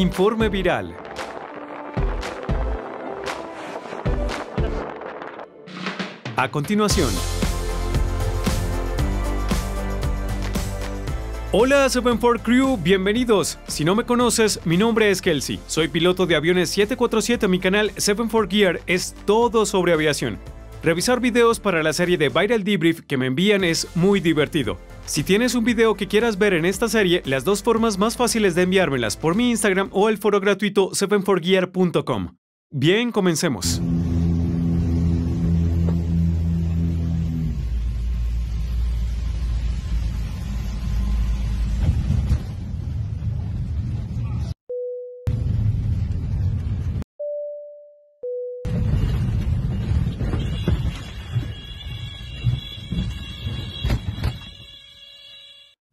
Informe viral. A continuación. Hola 74 Crew, bienvenidos. Si no me conoces, mi nombre es Kelsey. Soy piloto de aviones 747. Mi canal 74 Gear es todo sobre aviación. Revisar videos para la serie de Viral Debrief que me envían es muy divertido. Si tienes un video que quieras ver en esta serie, las dos formas más fáciles de enviármelas por mi Instagram o el foro gratuito 7forgear.com. Bien, comencemos.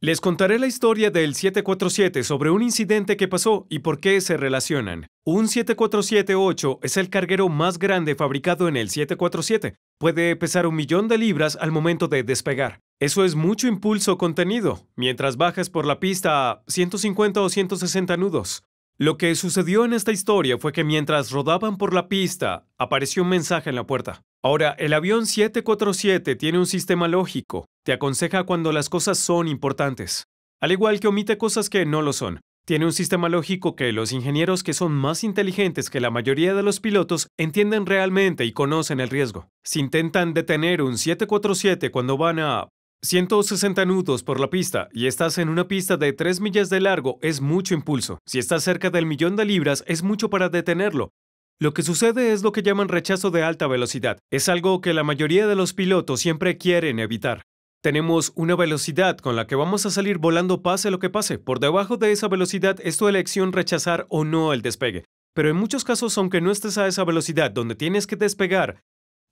Les contaré la historia del 747 sobre un incidente que pasó y por qué se relacionan. Un 7478 es el carguero más grande fabricado en el 747. Puede pesar un millón de libras al momento de despegar. Eso es mucho impulso contenido, mientras bajas por la pista a 150 o 160 nudos. Lo que sucedió en esta historia fue que mientras rodaban por la pista, apareció un mensaje en la puerta. Ahora, el avión 747 tiene un sistema lógico. Te aconseja cuando las cosas son importantes. Al igual que omite cosas que no lo son. Tiene un sistema lógico que los ingenieros que son más inteligentes que la mayoría de los pilotos entienden realmente y conocen el riesgo. Si intentan detener un 747 cuando van a 160 nudos por la pista y estás en una pista de 3 millas de largo es mucho impulso. Si estás cerca del millón de libras es mucho para detenerlo, lo que sucede es lo que llaman rechazo de alta velocidad. Es algo que la mayoría de los pilotos siempre quieren evitar. Tenemos una velocidad con la que vamos a salir volando pase lo que pase. Por debajo de esa velocidad es tu elección rechazar o no el despegue. Pero en muchos casos, aunque no estés a esa velocidad donde tienes que despegar,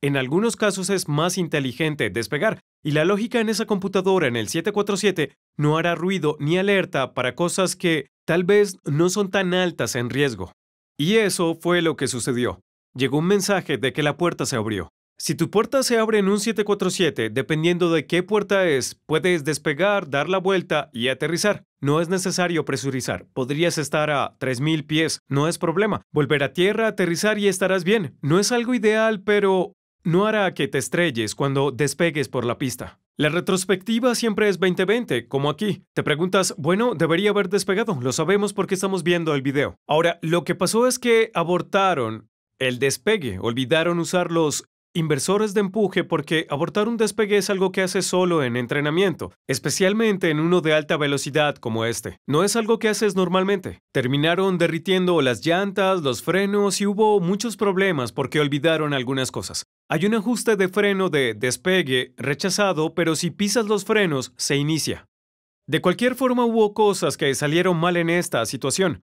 en algunos casos es más inteligente despegar, y la lógica en esa computadora en el 747 no hará ruido ni alerta para cosas que tal vez no son tan altas en riesgo. Y eso fue lo que sucedió. Llegó un mensaje de que la puerta se abrió. Si tu puerta se abre en un 747, dependiendo de qué puerta es, puedes despegar, dar la vuelta y aterrizar. No es necesario presurizar. Podrías estar a 3.000 pies, no es problema. Volver a tierra, aterrizar y estarás bien. No es algo ideal, pero no hará que te estrelles cuando despegues por la pista. La retrospectiva siempre es 2020, como aquí. Te preguntas, bueno, debería haber despegado, lo sabemos porque estamos viendo el video. Ahora, lo que pasó es que abortaron el despegue, olvidaron usar los Inversores de empuje porque abortar un despegue es algo que haces solo en entrenamiento, especialmente en uno de alta velocidad como este. No es algo que haces normalmente. Terminaron derritiendo las llantas, los frenos y hubo muchos problemas porque olvidaron algunas cosas. Hay un ajuste de freno de despegue rechazado, pero si pisas los frenos, se inicia. De cualquier forma hubo cosas que salieron mal en esta situación.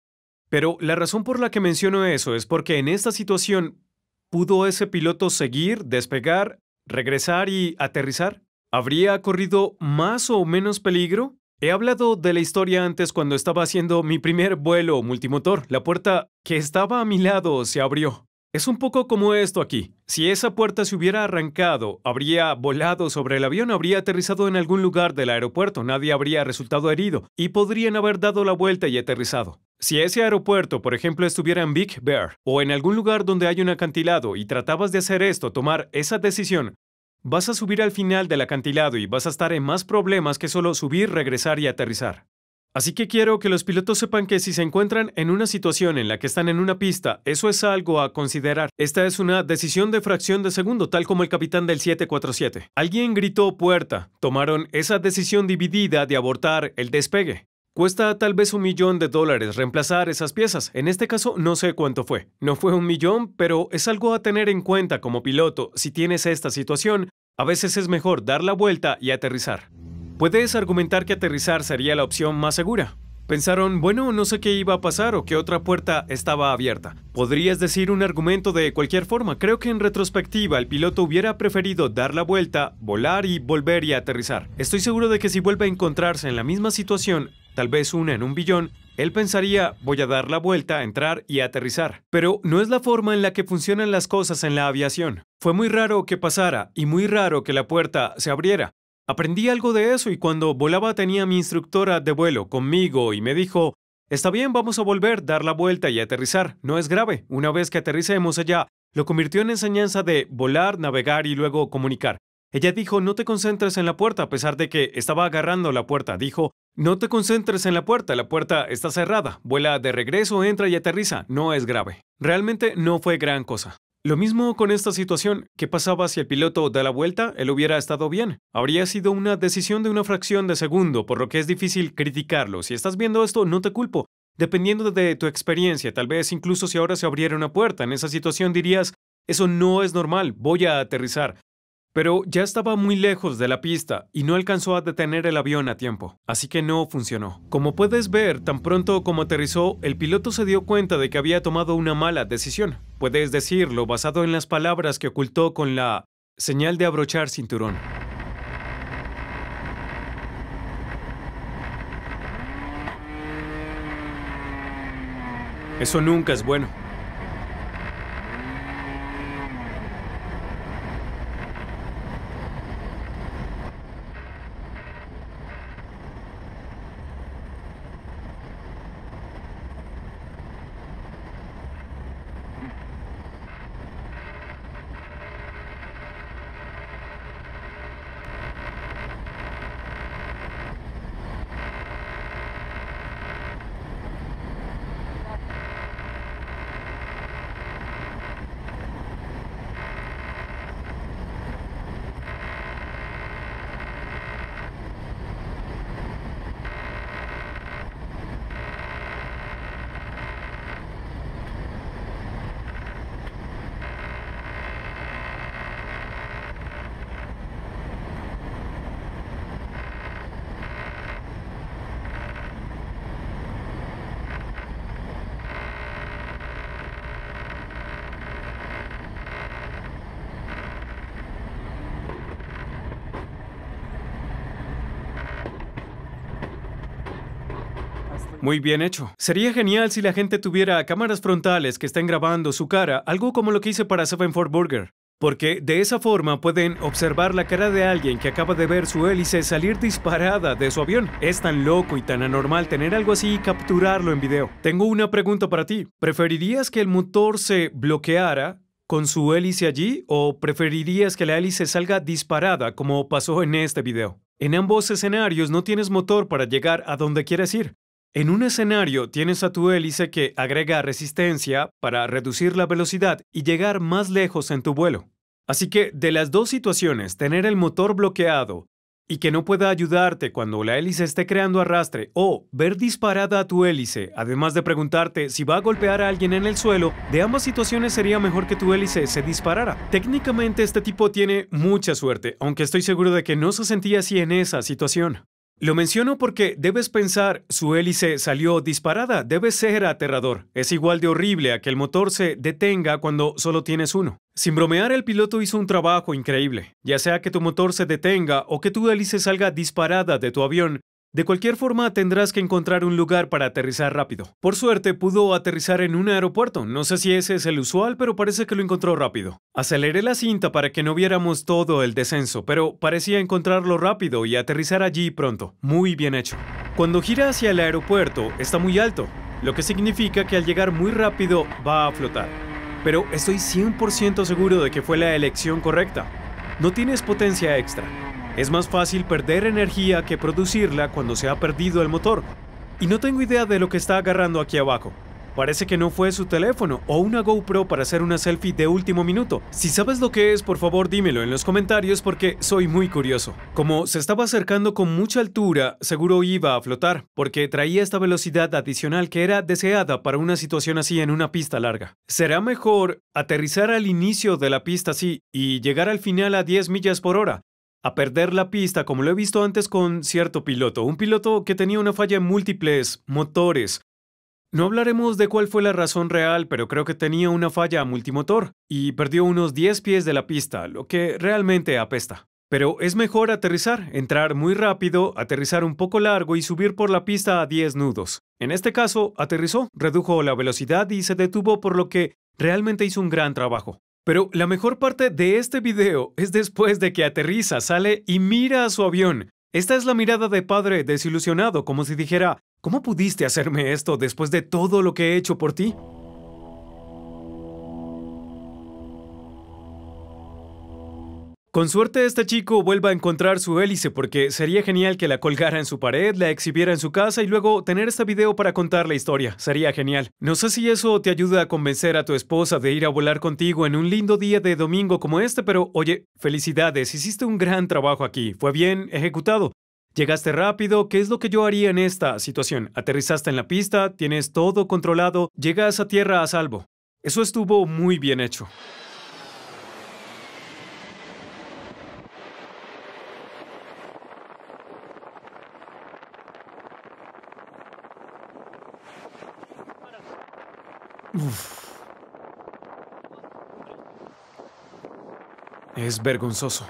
Pero la razón por la que menciono eso es porque en esta situación ¿Pudo ese piloto seguir, despegar, regresar y aterrizar? ¿Habría corrido más o menos peligro? He hablado de la historia antes cuando estaba haciendo mi primer vuelo multimotor. La puerta que estaba a mi lado se abrió. Es un poco como esto aquí. Si esa puerta se hubiera arrancado, habría volado sobre el avión, habría aterrizado en algún lugar del aeropuerto, nadie habría resultado herido y podrían haber dado la vuelta y aterrizado. Si ese aeropuerto, por ejemplo, estuviera en Big Bear o en algún lugar donde hay un acantilado y tratabas de hacer esto, tomar esa decisión, vas a subir al final del acantilado y vas a estar en más problemas que solo subir, regresar y aterrizar. Así que quiero que los pilotos sepan que si se encuentran en una situación en la que están en una pista, eso es algo a considerar. Esta es una decisión de fracción de segundo, tal como el capitán del 747. Alguien gritó puerta. Tomaron esa decisión dividida de abortar el despegue. Cuesta tal vez un millón de dólares reemplazar esas piezas. En este caso no sé cuánto fue. No fue un millón, pero es algo a tener en cuenta como piloto. Si tienes esta situación, a veces es mejor dar la vuelta y aterrizar. Puedes argumentar que aterrizar sería la opción más segura. Pensaron, bueno, no sé qué iba a pasar o qué otra puerta estaba abierta. Podrías decir un argumento de cualquier forma. Creo que en retrospectiva el piloto hubiera preferido dar la vuelta, volar y volver y aterrizar. Estoy seguro de que si vuelve a encontrarse en la misma situación, tal vez una en un billón, él pensaría, voy a dar la vuelta, entrar y aterrizar. Pero no es la forma en la que funcionan las cosas en la aviación. Fue muy raro que pasara y muy raro que la puerta se abriera. Aprendí algo de eso y cuando volaba tenía mi instructora de vuelo conmigo y me dijo, está bien, vamos a volver, dar la vuelta y aterrizar, no es grave, una vez que aterricemos allá, lo convirtió en enseñanza de volar, navegar y luego comunicar. Ella dijo, no te concentres en la puerta, a pesar de que estaba agarrando la puerta. Dijo, no te concentres en la puerta, la puerta está cerrada. Vuela de regreso, entra y aterriza. No es grave. Realmente no fue gran cosa. Lo mismo con esta situación, ¿qué pasaba si el piloto da la vuelta? Él hubiera estado bien. Habría sido una decisión de una fracción de segundo, por lo que es difícil criticarlo. Si estás viendo esto, no te culpo. Dependiendo de tu experiencia, tal vez incluso si ahora se abriera una puerta, en esa situación dirías, eso no es normal, voy a aterrizar pero ya estaba muy lejos de la pista y no alcanzó a detener el avión a tiempo, así que no funcionó. Como puedes ver, tan pronto como aterrizó, el piloto se dio cuenta de que había tomado una mala decisión. Puedes decirlo basado en las palabras que ocultó con la señal de abrochar cinturón. Eso nunca es bueno. Muy bien hecho. Sería genial si la gente tuviera cámaras frontales que estén grabando su cara, algo como lo que hice para Seven Burger. Porque de esa forma pueden observar la cara de alguien que acaba de ver su hélice salir disparada de su avión. Es tan loco y tan anormal tener algo así y capturarlo en video. Tengo una pregunta para ti. ¿Preferirías que el motor se bloqueara con su hélice allí o preferirías que la hélice salga disparada como pasó en este video? En ambos escenarios no tienes motor para llegar a donde quieres ir, en un escenario tienes a tu hélice que agrega resistencia para reducir la velocidad y llegar más lejos en tu vuelo. Así que de las dos situaciones, tener el motor bloqueado y que no pueda ayudarte cuando la hélice esté creando arrastre o ver disparada a tu hélice, además de preguntarte si va a golpear a alguien en el suelo, de ambas situaciones sería mejor que tu hélice se disparara. Técnicamente este tipo tiene mucha suerte, aunque estoy seguro de que no se sentía así en esa situación. Lo menciono porque debes pensar, su hélice salió disparada, debe ser aterrador. Es igual de horrible a que el motor se detenga cuando solo tienes uno. Sin bromear, el piloto hizo un trabajo increíble. Ya sea que tu motor se detenga o que tu hélice salga disparada de tu avión, de cualquier forma, tendrás que encontrar un lugar para aterrizar rápido. Por suerte, pudo aterrizar en un aeropuerto. No sé si ese es el usual, pero parece que lo encontró rápido. Aceleré la cinta para que no viéramos todo el descenso, pero parecía encontrarlo rápido y aterrizar allí pronto. Muy bien hecho. Cuando gira hacia el aeropuerto, está muy alto, lo que significa que al llegar muy rápido va a flotar. Pero estoy 100% seguro de que fue la elección correcta. No tienes potencia extra, es más fácil perder energía que producirla cuando se ha perdido el motor. Y no tengo idea de lo que está agarrando aquí abajo. Parece que no fue su teléfono o una GoPro para hacer una selfie de último minuto. Si sabes lo que es, por favor dímelo en los comentarios porque soy muy curioso. Como se estaba acercando con mucha altura, seguro iba a flotar, porque traía esta velocidad adicional que era deseada para una situación así en una pista larga. Será mejor aterrizar al inicio de la pista así y llegar al final a 10 millas por hora, a perder la pista, como lo he visto antes con cierto piloto, un piloto que tenía una falla en múltiples motores. No hablaremos de cuál fue la razón real, pero creo que tenía una falla multimotor y perdió unos 10 pies de la pista, lo que realmente apesta. Pero es mejor aterrizar, entrar muy rápido, aterrizar un poco largo y subir por la pista a 10 nudos. En este caso, aterrizó, redujo la velocidad y se detuvo por lo que realmente hizo un gran trabajo. Pero la mejor parte de este video es después de que aterriza, sale y mira a su avión. Esta es la mirada de padre desilusionado, como si dijera, ¿cómo pudiste hacerme esto después de todo lo que he hecho por ti? Con suerte este chico vuelva a encontrar su hélice porque sería genial que la colgara en su pared, la exhibiera en su casa y luego tener este video para contar la historia. Sería genial. No sé si eso te ayuda a convencer a tu esposa de ir a volar contigo en un lindo día de domingo como este, pero oye, felicidades, hiciste un gran trabajo aquí. Fue bien ejecutado. Llegaste rápido, ¿qué es lo que yo haría en esta situación? Aterrizaste en la pista, tienes todo controlado, llegas a tierra a salvo. Eso estuvo muy bien hecho. Es vergonzoso.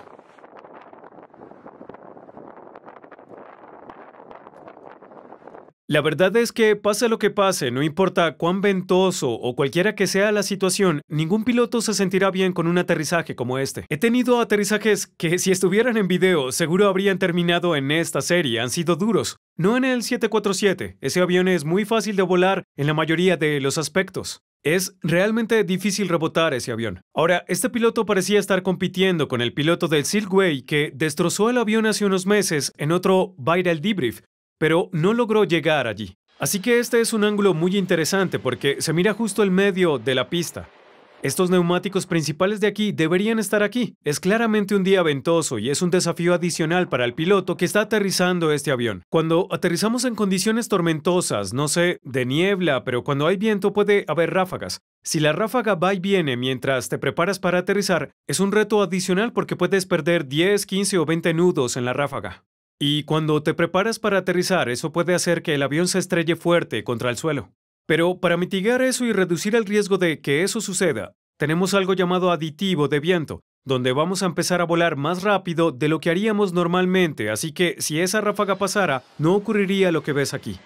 La verdad es que pase lo que pase, no importa cuán ventoso o cualquiera que sea la situación, ningún piloto se sentirá bien con un aterrizaje como este. He tenido aterrizajes que si estuvieran en video seguro habrían terminado en esta serie, han sido duros. No en el 747, ese avión es muy fácil de volar en la mayoría de los aspectos. Es realmente difícil rebotar ese avión. Ahora, este piloto parecía estar compitiendo con el piloto del Silway que destrozó el avión hace unos meses en otro Viral Debrief, pero no logró llegar allí. Así que este es un ángulo muy interesante porque se mira justo el medio de la pista. Estos neumáticos principales de aquí deberían estar aquí. Es claramente un día ventoso y es un desafío adicional para el piloto que está aterrizando este avión. Cuando aterrizamos en condiciones tormentosas, no sé, de niebla, pero cuando hay viento puede haber ráfagas. Si la ráfaga va y viene mientras te preparas para aterrizar, es un reto adicional porque puedes perder 10, 15 o 20 nudos en la ráfaga. Y cuando te preparas para aterrizar, eso puede hacer que el avión se estrelle fuerte contra el suelo. Pero para mitigar eso y reducir el riesgo de que eso suceda, tenemos algo llamado aditivo de viento, donde vamos a empezar a volar más rápido de lo que haríamos normalmente, así que si esa ráfaga pasara, no ocurriría lo que ves aquí.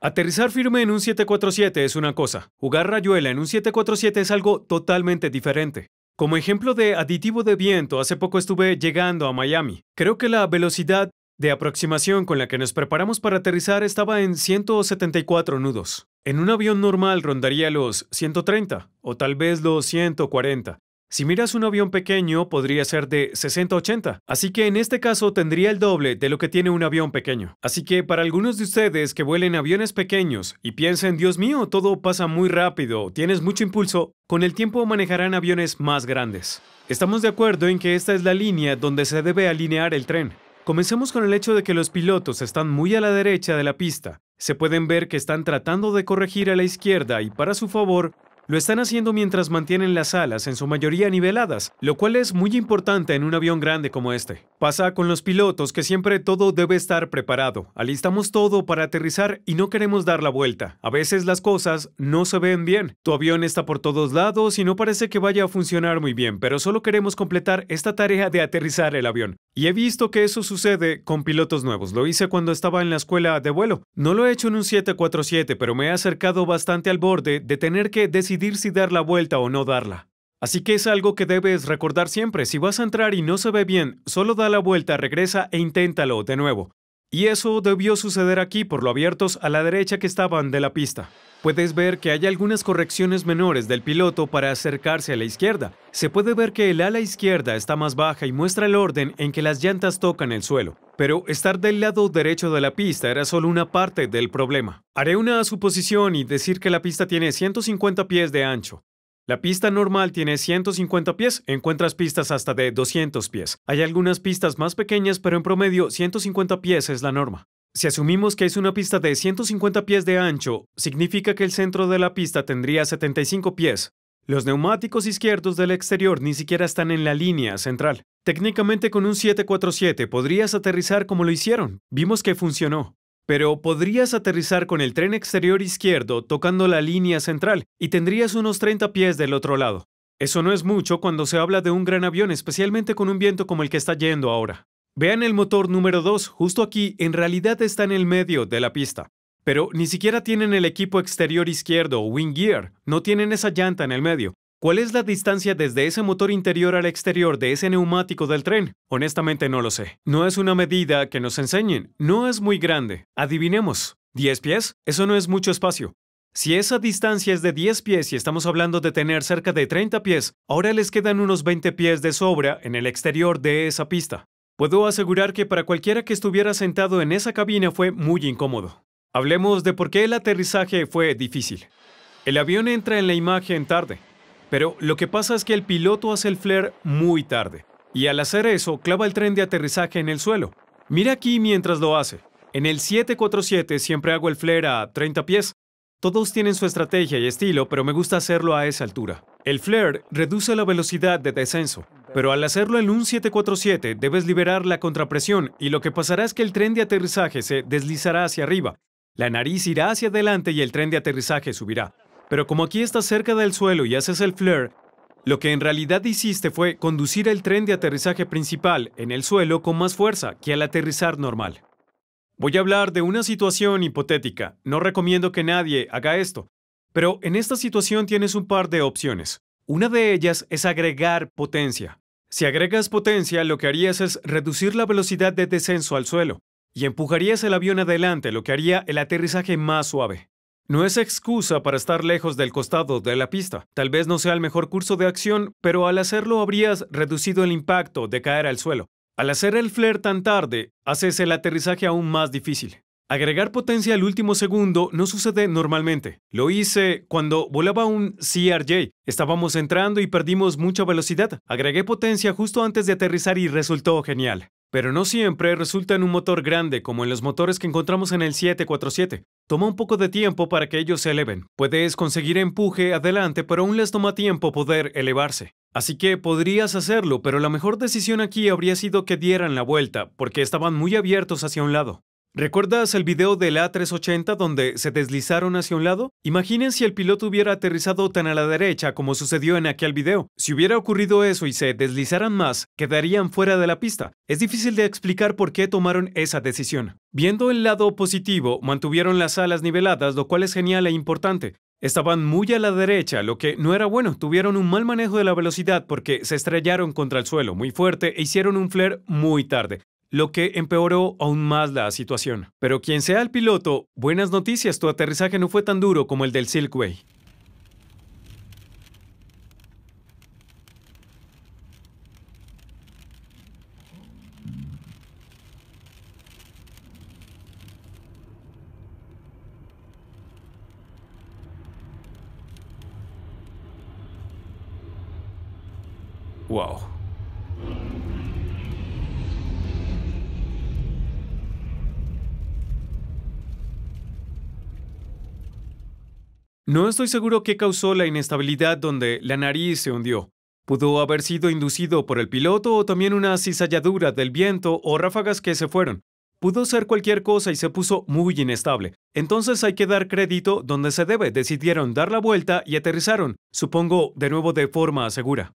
Aterrizar firme en un 747 es una cosa, jugar rayuela en un 747 es algo totalmente diferente. Como ejemplo de aditivo de viento, hace poco estuve llegando a Miami. Creo que la velocidad de aproximación con la que nos preparamos para aterrizar estaba en 174 nudos. En un avión normal rondaría los 130 o tal vez los 140, si miras un avión pequeño, podría ser de 60-80, así que en este caso tendría el doble de lo que tiene un avión pequeño. Así que para algunos de ustedes que vuelen aviones pequeños y piensen, Dios mío, todo pasa muy rápido, tienes mucho impulso, con el tiempo manejarán aviones más grandes. Estamos de acuerdo en que esta es la línea donde se debe alinear el tren. Comencemos con el hecho de que los pilotos están muy a la derecha de la pista. Se pueden ver que están tratando de corregir a la izquierda y para su favor lo están haciendo mientras mantienen las alas en su mayoría niveladas, lo cual es muy importante en un avión grande como este. Pasa con los pilotos que siempre todo debe estar preparado. Alistamos todo para aterrizar y no queremos dar la vuelta. A veces las cosas no se ven bien. Tu avión está por todos lados y no parece que vaya a funcionar muy bien, pero solo queremos completar esta tarea de aterrizar el avión. Y he visto que eso sucede con pilotos nuevos. Lo hice cuando estaba en la escuela de vuelo. No lo he hecho en un 747, pero me he acercado bastante al borde de tener que decidir si dar la vuelta o no darla. Así que es algo que debes recordar siempre. Si vas a entrar y no se ve bien, solo da la vuelta, regresa e inténtalo de nuevo. Y eso debió suceder aquí por lo abiertos a la derecha que estaban de la pista. Puedes ver que hay algunas correcciones menores del piloto para acercarse a la izquierda. Se puede ver que el ala izquierda está más baja y muestra el orden en que las llantas tocan el suelo. Pero estar del lado derecho de la pista era solo una parte del problema. Haré una suposición y decir que la pista tiene 150 pies de ancho. La pista normal tiene 150 pies, encuentras pistas hasta de 200 pies. Hay algunas pistas más pequeñas, pero en promedio 150 pies es la norma. Si asumimos que es una pista de 150 pies de ancho, significa que el centro de la pista tendría 75 pies. Los neumáticos izquierdos del exterior ni siquiera están en la línea central. Técnicamente con un 747 podrías aterrizar como lo hicieron. Vimos que funcionó. Pero podrías aterrizar con el tren exterior izquierdo tocando la línea central y tendrías unos 30 pies del otro lado. Eso no es mucho cuando se habla de un gran avión, especialmente con un viento como el que está yendo ahora. Vean el motor número 2, justo aquí, en realidad está en el medio de la pista. Pero ni siquiera tienen el equipo exterior izquierdo, o wing gear, no tienen esa llanta en el medio. ¿Cuál es la distancia desde ese motor interior al exterior de ese neumático del tren? Honestamente no lo sé. No es una medida que nos enseñen, no es muy grande. Adivinemos, ¿10 pies? Eso no es mucho espacio. Si esa distancia es de 10 pies y estamos hablando de tener cerca de 30 pies, ahora les quedan unos 20 pies de sobra en el exterior de esa pista. Puedo asegurar que para cualquiera que estuviera sentado en esa cabina fue muy incómodo. Hablemos de por qué el aterrizaje fue difícil. El avión entra en la imagen tarde, pero lo que pasa es que el piloto hace el flare muy tarde, y al hacer eso clava el tren de aterrizaje en el suelo. Mira aquí mientras lo hace. En el 747 siempre hago el flare a 30 pies. Todos tienen su estrategia y estilo, pero me gusta hacerlo a esa altura. El flare reduce la velocidad de descenso, pero al hacerlo en un 747 debes liberar la contrapresión y lo que pasará es que el tren de aterrizaje se deslizará hacia arriba, la nariz irá hacia adelante y el tren de aterrizaje subirá. Pero como aquí estás cerca del suelo y haces el flare, lo que en realidad hiciste fue conducir el tren de aterrizaje principal en el suelo con más fuerza que al aterrizar normal. Voy a hablar de una situación hipotética. No recomiendo que nadie haga esto. Pero en esta situación tienes un par de opciones. Una de ellas es agregar potencia. Si agregas potencia, lo que harías es reducir la velocidad de descenso al suelo y empujarías el avión adelante, lo que haría el aterrizaje más suave. No es excusa para estar lejos del costado de la pista. Tal vez no sea el mejor curso de acción, pero al hacerlo habrías reducido el impacto de caer al suelo. Al hacer el flare tan tarde, haces el aterrizaje aún más difícil. Agregar potencia al último segundo no sucede normalmente. Lo hice cuando volaba un CRJ. Estábamos entrando y perdimos mucha velocidad. Agregué potencia justo antes de aterrizar y resultó genial. Pero no siempre resulta en un motor grande como en los motores que encontramos en el 747. Toma un poco de tiempo para que ellos se eleven. Puedes conseguir empuje adelante, pero aún les toma tiempo poder elevarse. Así que podrías hacerlo, pero la mejor decisión aquí habría sido que dieran la vuelta, porque estaban muy abiertos hacia un lado. ¿Recuerdas el video del A380 donde se deslizaron hacia un lado? Imaginen si el piloto hubiera aterrizado tan a la derecha como sucedió en aquel video. Si hubiera ocurrido eso y se deslizaran más, quedarían fuera de la pista. Es difícil de explicar por qué tomaron esa decisión. Viendo el lado positivo, mantuvieron las alas niveladas, lo cual es genial e importante. Estaban muy a la derecha, lo que no era bueno. Tuvieron un mal manejo de la velocidad porque se estrellaron contra el suelo muy fuerte e hicieron un flare muy tarde lo que empeoró aún más la situación. Pero quien sea el piloto, buenas noticias, tu aterrizaje no fue tan duro como el del Silkway. Wow. No estoy seguro qué causó la inestabilidad donde la nariz se hundió. Pudo haber sido inducido por el piloto o también una cizalladura del viento o ráfagas que se fueron. Pudo ser cualquier cosa y se puso muy inestable. Entonces hay que dar crédito donde se debe. Decidieron dar la vuelta y aterrizaron, supongo de nuevo de forma segura.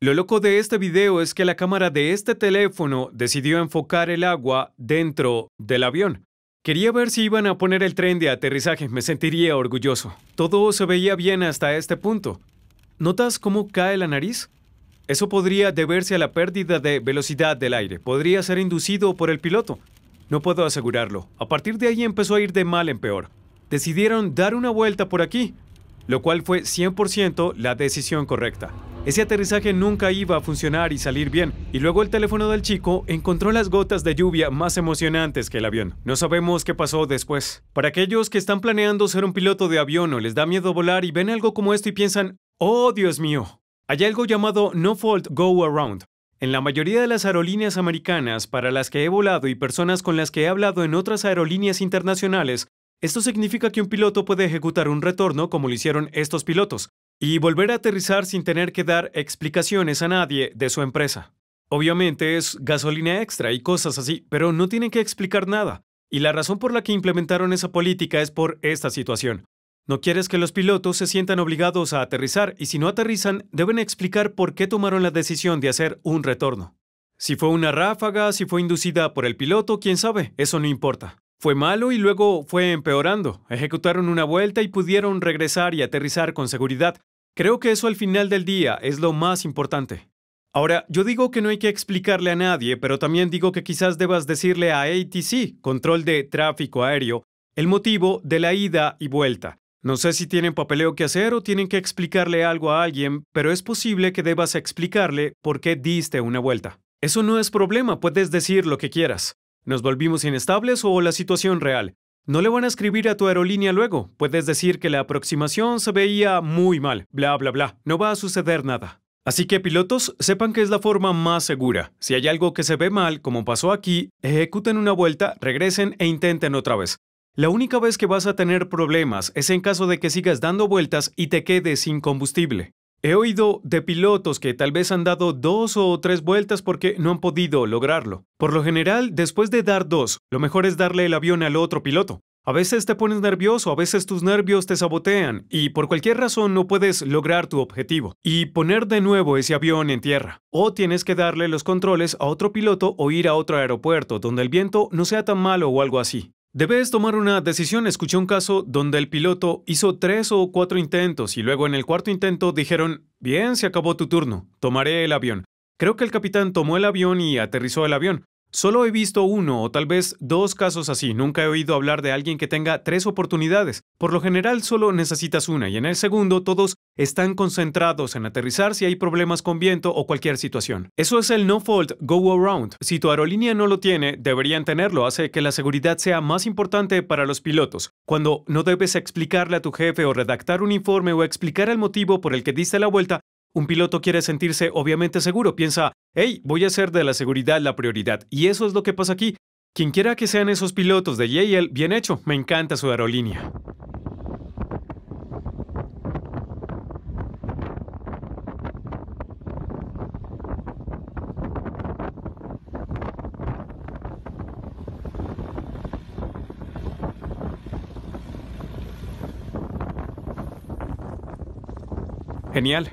Lo loco de este video es que la cámara de este teléfono decidió enfocar el agua dentro del avión. Quería ver si iban a poner el tren de aterrizaje, me sentiría orgulloso. Todo se veía bien hasta este punto. ¿Notas cómo cae la nariz? Eso podría deberse a la pérdida de velocidad del aire, podría ser inducido por el piloto. No puedo asegurarlo. A partir de ahí empezó a ir de mal en peor. Decidieron dar una vuelta por aquí, lo cual fue 100% la decisión correcta. Ese aterrizaje nunca iba a funcionar y salir bien, y luego el teléfono del chico encontró las gotas de lluvia más emocionantes que el avión. No sabemos qué pasó después. Para aquellos que están planeando ser un piloto de avión o les da miedo volar y ven algo como esto y piensan, oh Dios mío, hay algo llamado No Fault Go Around. En la mayoría de las aerolíneas americanas para las que he volado y personas con las que he hablado en otras aerolíneas internacionales, esto significa que un piloto puede ejecutar un retorno como lo hicieron estos pilotos y volver a aterrizar sin tener que dar explicaciones a nadie de su empresa. Obviamente es gasolina extra y cosas así, pero no tienen que explicar nada. Y la razón por la que implementaron esa política es por esta situación. No quieres que los pilotos se sientan obligados a aterrizar y si no aterrizan deben explicar por qué tomaron la decisión de hacer un retorno. Si fue una ráfaga, si fue inducida por el piloto, quién sabe, eso no importa. Fue malo y luego fue empeorando. Ejecutaron una vuelta y pudieron regresar y aterrizar con seguridad. Creo que eso al final del día es lo más importante. Ahora, yo digo que no hay que explicarle a nadie, pero también digo que quizás debas decirle a ATC, Control de Tráfico Aéreo, el motivo de la ida y vuelta. No sé si tienen papeleo que hacer o tienen que explicarle algo a alguien, pero es posible que debas explicarle por qué diste una vuelta. Eso no es problema, puedes decir lo que quieras. ¿Nos volvimos inestables o la situación real? No le van a escribir a tu aerolínea luego. Puedes decir que la aproximación se veía muy mal, bla, bla, bla. No va a suceder nada. Así que pilotos, sepan que es la forma más segura. Si hay algo que se ve mal, como pasó aquí, ejecuten una vuelta, regresen e intenten otra vez. La única vez que vas a tener problemas es en caso de que sigas dando vueltas y te quedes sin combustible. He oído de pilotos que tal vez han dado dos o tres vueltas porque no han podido lograrlo. Por lo general, después de dar dos, lo mejor es darle el avión al otro piloto. A veces te pones nervioso, a veces tus nervios te sabotean y por cualquier razón no puedes lograr tu objetivo y poner de nuevo ese avión en tierra. O tienes que darle los controles a otro piloto o ir a otro aeropuerto donde el viento no sea tan malo o algo así. Debes tomar una decisión. Escuché un caso donde el piloto hizo tres o cuatro intentos y luego en el cuarto intento dijeron, bien, se acabó tu turno, tomaré el avión. Creo que el capitán tomó el avión y aterrizó el avión. Solo he visto uno o tal vez dos casos así. Nunca he oído hablar de alguien que tenga tres oportunidades. Por lo general solo necesitas una y en el segundo todos están concentrados en aterrizar si hay problemas con viento o cualquier situación. Eso es el no-fault go-around. Si tu aerolínea no lo tiene, deberían tenerlo. Hace que la seguridad sea más importante para los pilotos. Cuando no debes explicarle a tu jefe o redactar un informe o explicar el motivo por el que diste la vuelta, un piloto quiere sentirse obviamente seguro, piensa, hey, voy a hacer de la seguridad la prioridad. Y eso es lo que pasa aquí. Quien quiera que sean esos pilotos de Yale, bien hecho, me encanta su aerolínea. Genial.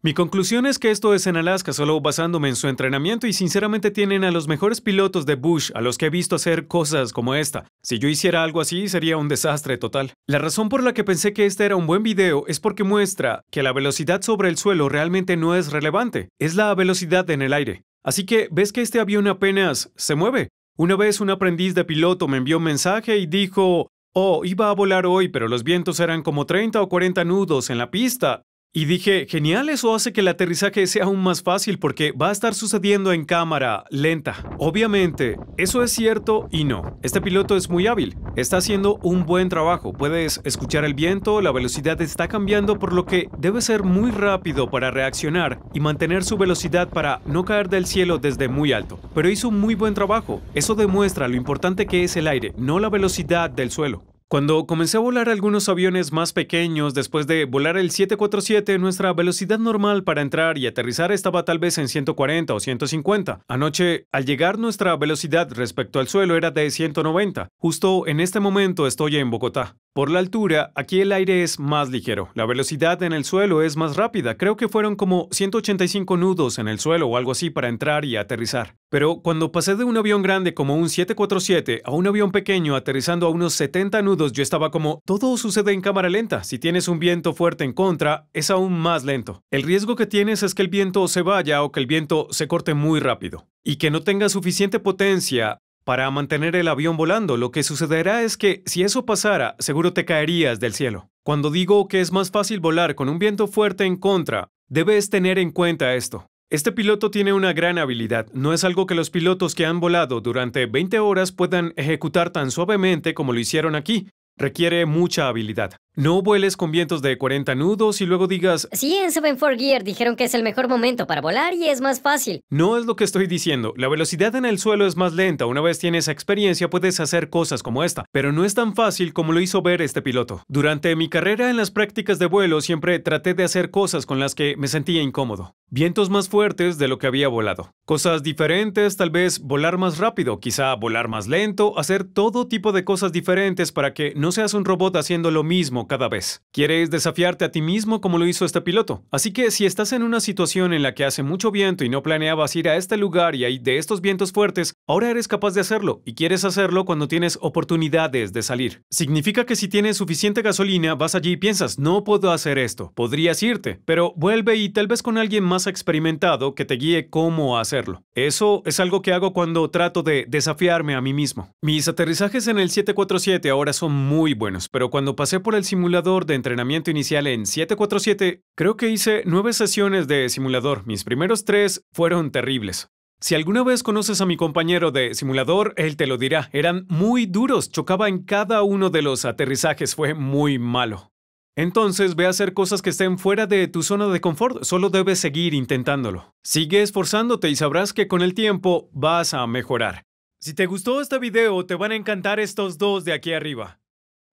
Mi conclusión es que esto es en Alaska solo basándome en su entrenamiento y sinceramente tienen a los mejores pilotos de Bush a los que he visto hacer cosas como esta. Si yo hiciera algo así sería un desastre total. La razón por la que pensé que este era un buen video es porque muestra que la velocidad sobre el suelo realmente no es relevante, es la velocidad en el aire. Así que ves que este avión apenas se mueve. Una vez un aprendiz de piloto me envió un mensaje y dijo, oh, iba a volar hoy, pero los vientos eran como 30 o 40 nudos en la pista y dije, genial, eso hace que el aterrizaje sea aún más fácil porque va a estar sucediendo en cámara lenta. Obviamente, eso es cierto y no. Este piloto es muy hábil, está haciendo un buen trabajo, puedes escuchar el viento, la velocidad está cambiando por lo que debe ser muy rápido para reaccionar y mantener su velocidad para no caer del cielo desde muy alto. Pero hizo un muy buen trabajo, eso demuestra lo importante que es el aire, no la velocidad del suelo. Cuando comencé a volar algunos aviones más pequeños después de volar el 747, nuestra velocidad normal para entrar y aterrizar estaba tal vez en 140 o 150. Anoche, al llegar, nuestra velocidad respecto al suelo era de 190. Justo en este momento estoy en Bogotá. Por la altura, aquí el aire es más ligero, la velocidad en el suelo es más rápida, creo que fueron como 185 nudos en el suelo o algo así para entrar y aterrizar. Pero cuando pasé de un avión grande como un 747 a un avión pequeño aterrizando a unos 70 nudos, yo estaba como, todo sucede en cámara lenta, si tienes un viento fuerte en contra, es aún más lento. El riesgo que tienes es que el viento se vaya o que el viento se corte muy rápido y que no tenga suficiente potencia para mantener el avión volando. Lo que sucederá es que, si eso pasara, seguro te caerías del cielo. Cuando digo que es más fácil volar con un viento fuerte en contra, debes tener en cuenta esto. Este piloto tiene una gran habilidad, no es algo que los pilotos que han volado durante 20 horas puedan ejecutar tan suavemente como lo hicieron aquí, requiere mucha habilidad. No vueles con vientos de 40 nudos y luego digas... Sí, en Seven Gear dijeron que es el mejor momento para volar y es más fácil. No es lo que estoy diciendo. La velocidad en el suelo es más lenta. Una vez tienes experiencia puedes hacer cosas como esta. Pero no es tan fácil como lo hizo ver este piloto. Durante mi carrera en las prácticas de vuelo siempre traté de hacer cosas con las que me sentía incómodo. Vientos más fuertes de lo que había volado. Cosas diferentes, tal vez volar más rápido, quizá volar más lento, hacer todo tipo de cosas diferentes para que no seas un robot haciendo lo mismo cada vez. Quieres desafiarte a ti mismo como lo hizo este piloto. Así que si estás en una situación en la que hace mucho viento y no planeabas ir a este lugar y hay de estos vientos fuertes, ahora eres capaz de hacerlo y quieres hacerlo cuando tienes oportunidades de salir. Significa que si tienes suficiente gasolina, vas allí y piensas, no puedo hacer esto. Podrías irte, pero vuelve y tal vez con alguien más experimentado que te guíe cómo hacerlo. Eso es algo que hago cuando trato de desafiarme a mí mismo. Mis aterrizajes en el 747 ahora son muy buenos, pero cuando pasé por el simulador de entrenamiento inicial en 747, creo que hice nueve sesiones de simulador. Mis primeros tres fueron terribles. Si alguna vez conoces a mi compañero de simulador, él te lo dirá. Eran muy duros, chocaba en cada uno de los aterrizajes, fue muy malo. Entonces ve a hacer cosas que estén fuera de tu zona de confort, solo debes seguir intentándolo. Sigue esforzándote y sabrás que con el tiempo vas a mejorar. Si te gustó este video, te van a encantar estos dos de aquí arriba.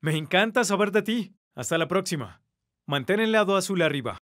Me encanta saber de ti. Hasta la próxima. Mantén el lado azul arriba.